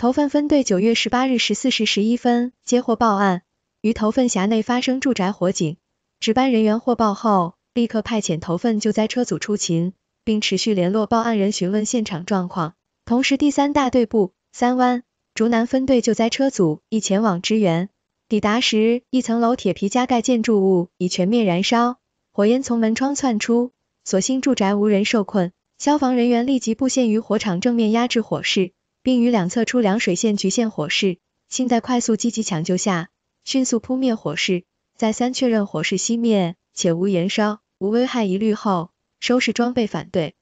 头份分队九月十八日十四时十一分接获报案，于头份辖内发生住宅火警。值班人员获报后，立刻派遣头份救灾车组出勤，并持续联络报案人询问现场状况。同时，第三大队部三湾竹南分队救灾车组亦前往支援。抵达时，一层楼铁皮加盖建筑物已全面燃烧，火焰从门窗窜出，所幸住宅无人受困。消防人员立即布线于火场正面压制火势。并于两侧出凉水线局限火势，幸在快速积极抢救下，迅速扑灭火势。再三确认火势熄灭且无延烧、无危害疑虑后，收拾装备返队。